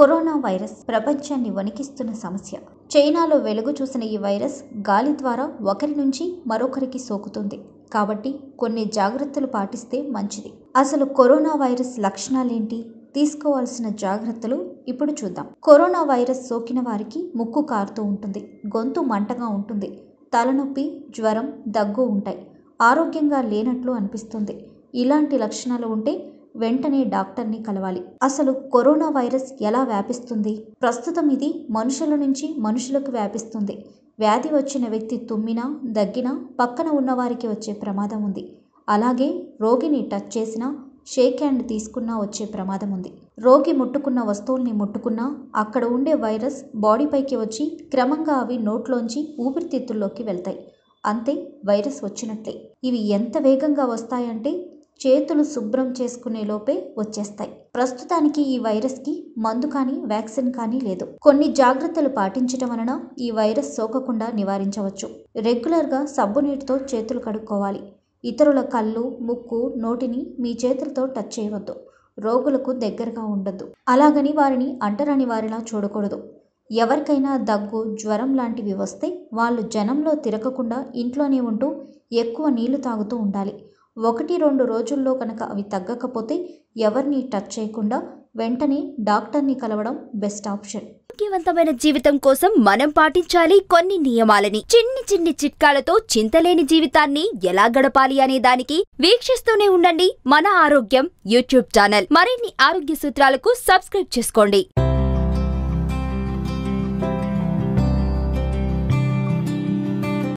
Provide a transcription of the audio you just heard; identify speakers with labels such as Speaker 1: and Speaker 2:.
Speaker 1: corona virus ప్రపంచాన్ని వణికిస్తున్న సమస్య చైనాలో వెలుగు చూసిన ఈ వైరస్ గాలి ద్వారా ఒకరి నుంచి మరొకరికి సోకుతుంది కాబట్టి కొన్ని జాగ్రత్తలు పాటిస్తే మంచిది అసలు కరోనా వైరస్ లక్షణాలేంటి తీసుకోవాల్సిన జాగ్రత్తలు ఇప్పుడు చూద్దాం కరోనా వైరస్ సోకిన వారికి ముక్కు కారుతూ ఉంటుంది గొంతు మంటగా ఉంటుంది తలనొప్పి జ్వరం దగ్గు ఉంటాయి ఆరోగ్యంగా లేనట్లు అనిపిస్తుంది ఇలాంటి లక్షణాలు ఉంటే వెంటనే డాక్టర్ని కలవాలి అసలు కరోనా వైరస్ ఎలా వ్యాపిస్తుంది ప్రస్తుతం ఇది మనుషుల నుంచి మనుషులకు వ్యాపిస్తుంది వ్యాధి వచ్చిన వ్యక్తి తుమ్మినా దగ్గినా పక్కన ఉన్నవారికి వచ్చే ప్రమాదం ఉంది అలాగే రోగిని టచ్ చేసినా షేక్ హ్యాండ్ తీసుకున్నా వచ్చే ప్రమాదం ఉంది రోగి ముట్టుకున్న వస్తువుల్ని ముట్టుకున్నా అక్కడ ఉండే వైరస్ బాడీపైకి వచ్చి క్రమంగా అవి నోట్లోంచి ఊపిరితిత్తుల్లోకి వెళ్తాయి అంతే వైరస్ వచ్చినట్లే ఇవి ఎంత వేగంగా వస్తాయంటే చేతులు శుభ్రం చేసుకునే లోపే వచ్చేస్తాయి ప్రస్తుతానికి ఈ వైరస్కి మందు కానీ వ్యాక్సిన్ కానీ లేదు కొన్ని జాగ్రత్తలు పాటించటం వలన ఈ వైరస్ సోకకుండా నివారించవచ్చు రెగ్యులర్గా సబ్బు నీటితో చేతులు కడుక్కోవాలి ఇతరుల కళ్ళు ముక్కు నోటిని మీ చేతులతో టచ్ చేయవద్దు రోగులకు దగ్గరగా ఉండదు అలాగని వారిని అంటరాని వారిలా చూడకూడదు ఎవరికైనా దగ్గు జ్వరం లాంటివి వస్తే వాళ్ళు జనంలో తిరగకుండా ఇంట్లోనే ఉంటూ ఎక్కువ నీళ్లు తాగుతూ ఉండాలి ఒకటి రెండు రోజుల్లో కనుక అవి తగ్గకపోతే ఎవరిని టచ్ చేయకుండా వెంటనే డాక్టర్ని కలవడం బెస్ట్ ఆప్షన్
Speaker 2: ఆరోగ్యవంతమైన జీవితం కోసం మనం పాటించాలి కొన్ని నియమాలని చిన్ని చిన్ని చిట్కాలతో చింతలేని జీవితాన్ని ఎలా గడపాలి అనే దానికి వీక్షిస్తూనే ఉండండి మన ఆరోగ్యం యూట్యూబ్ ఛానల్ మరిన్ని ఆరోగ్య సూత్రాలకు సబ్స్క్రైబ్ చేసుకోండి